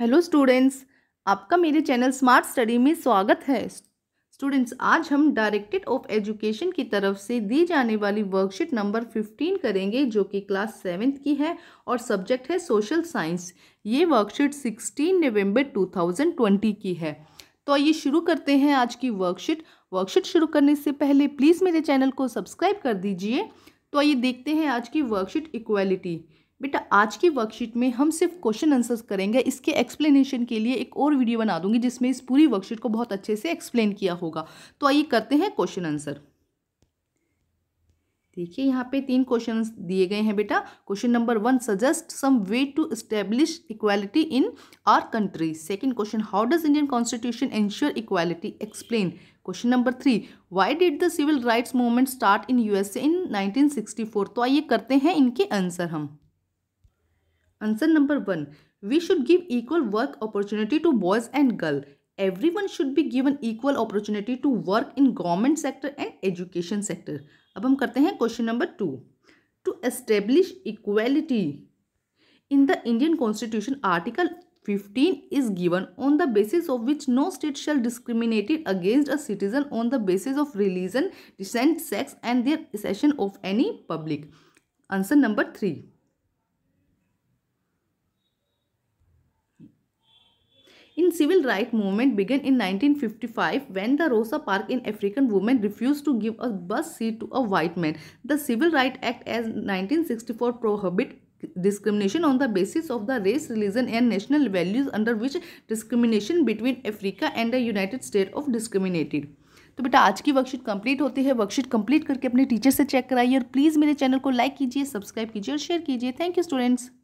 Hello students आपका मेरे channel smart study में स्वागत है स्टूडेंट्स आज हम डायरेक्टेड ऑफ एजुकेशन की तरफ से दी जाने वाली वर्कशीट नंबर फिफ्टीन करेंगे जो कि क्लास सेवेंथ की है और सब्जेक्ट है सोशल साइंस ये वर्कशीट सिक्सटीन नवंबर 2020 की है तो आइए शुरू करते हैं आज की वर्कशीट वर्कशीट शुरू करने से पहले प्लीज़ मेरे चैनल को सब्सक्राइब कर दीजिए तो आइए देखते हैं आज की वर्कशीट इक्वालिटी बेटा आज की वर्कशीट में हम सिर्फ क्वेश्चन आंसर्स करेंगे इसके एक्सप्लेनेशन के लिए एक और वीडियो बना दूंगी जिसमें इस पूरी वर्कशीट को बहुत अच्छे से एक्सप्लेन किया होगा तो आइए करते हैं क्वेश्चन आंसर देखिए यहाँ पे तीन क्वेश्चन दिए गए हैं बेटा question number one suggest some way to establish equality in our country second question how does Indian constitution ensure equality explain question number three why did the civil rights movement start in USA in 1964 तो आइए करते हैं इनके answer हम Answer number 1. We should give equal work opportunity to boys and girls. Everyone should be given equal opportunity to work in government sector and education sector. Now we will do question number two. To establish equality in the Indian Constitution, Article 15 is given on the basis of which no state shall discriminate against a citizen on the basis of religion, descent, sex and their accession of any public. Answer number 3. In civil right movement began in nineteen fifty five when the Rosa Park an African women refuse to give a bus seat to a white man the civil right act as nineteen sixty four prohibit discrimination on the basis of the race religion and national values under which discrimination between Africa and the United State of discriminated तो बेटा आज की worksheet complete होती है worksheet complete करके अपने teacher से check कराइए और प्लीज़ मेरे चैनल को लाइक कीजिए सब्सक्राइब कीजिए और शेयर कीजिए थैंक यू स्टूडेंट्स